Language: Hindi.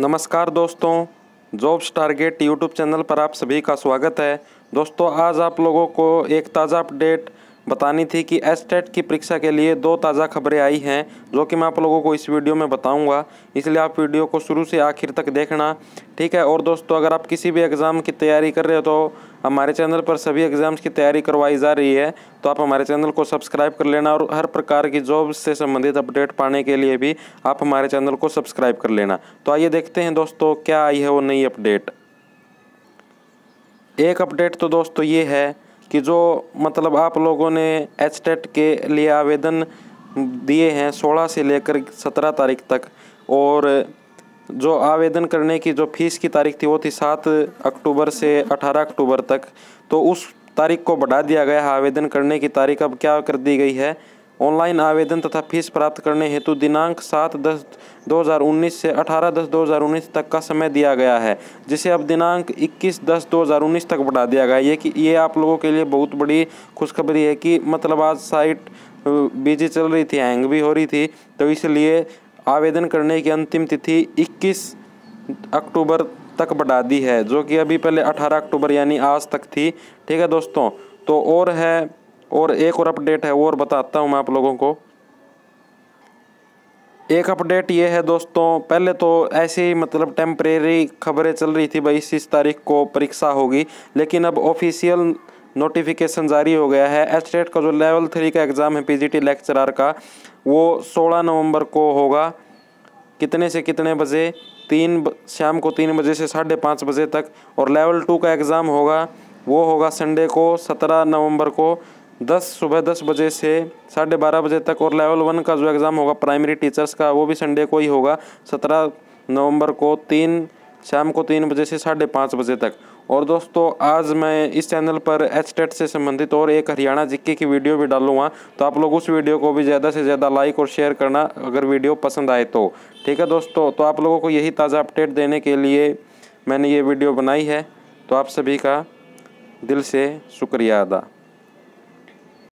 नमस्कार दोस्तों जॉब्स टारगेट यूट्यूब चैनल पर आप सभी का स्वागत है दोस्तों आज आप लोगों को एक ताज़ा अपडेट बतानी थी कि एस की परीक्षा के लिए दो ताज़ा खबरें आई हैं जो कि मैं आप लोगों को इस वीडियो में बताऊंगा इसलिए आप वीडियो को शुरू से आखिर तक देखना ठीक है और दोस्तों अगर आप किसी भी एग्ज़ाम की तैयारी कर रहे हो तो हमारे चैनल पर सभी एग्ज़ाम्स की तैयारी करवाई जा रही है तो आप हमारे चैनल को सब्सक्राइब कर लेना और हर प्रकार की जॉब से संबंधित अपडेट पाने के लिए भी आप हमारे चैनल को सब्सक्राइब कर लेना तो आइए देखते हैं दोस्तों क्या आई है वो नई अपडेट एक अपडेट तो दोस्तों ये है कि जो मतलब आप लोगों ने एच के लिए आवेदन दिए हैं सोलह से लेकर सत्रह तारीख तक और जो आवेदन करने की जो फीस की तारीख थी वो थी सात अक्टूबर से अठारह अक्टूबर तक तो उस तारीख को बढ़ा दिया गया है आवेदन करने की तारीख अब क्या कर दी गई है ऑनलाइन आवेदन तथा फीस प्राप्त करने हेतु दिनांक सात दस 2019 से 18 दस 2019 तक का समय दिया गया है जिसे अब दिनांक 21 दस 2019 तक बढ़ा दिया गया है ये कि ये आप लोगों के लिए बहुत बड़ी खुशखबरी है कि मतलब आज साइट बिजी चल रही थी हैंग भी हो रही थी तो इसलिए आवेदन करने की अंतिम तिथि 21 अक्टूबर तक बढ़ा दी है जो कि अभी पहले 18 अक्टूबर यानी आज तक थी ठीक है दोस्तों तो और है और एक और अपडेट है वो और बताता हूँ मैं आप लोगों को एक अपडेट ये है दोस्तों पहले तो ऐसे ही मतलब टेम्परेरी खबरें चल रही थी भाई इस तारीख को परीक्षा होगी लेकिन अब ऑफिशियल नोटिफिकेशन जारी हो गया है एच का जो लेवल थ्री का एग्ज़ाम है पीजीटी लेक्चरर का वो 16 नवंबर को होगा कितने से कितने बजे तीन शाम को तीन बजे से साढ़े पाँच बजे तक और लेवल टू का एग्ज़ाम होगा वो होगा संडे को सत्रह नवंबर को दस सुबह दस बजे से साढ़े बारह बजे तक और लेवल वन का जो एग्ज़ाम होगा प्राइमरी टीचर्स का वो भी संडे को ही होगा सत्रह नवंबर को तीन शाम को तीन बजे से साढ़े पाँच बजे तक और दोस्तों आज मैं इस चैनल पर एच टेट से संबंधित और एक हरियाणा जिक्के की वीडियो भी डालूंगा तो आप लोग उस वीडियो को भी ज़्यादा से ज़्यादा लाइक और शेयर करना अगर वीडियो पसंद आए तो ठीक है दोस्तों तो आप लोगों को यही ताज़ा अपडेट देने के लिए मैंने ये वीडियो बनाई है तो आप सभी का दिल से शुक्रिया अदा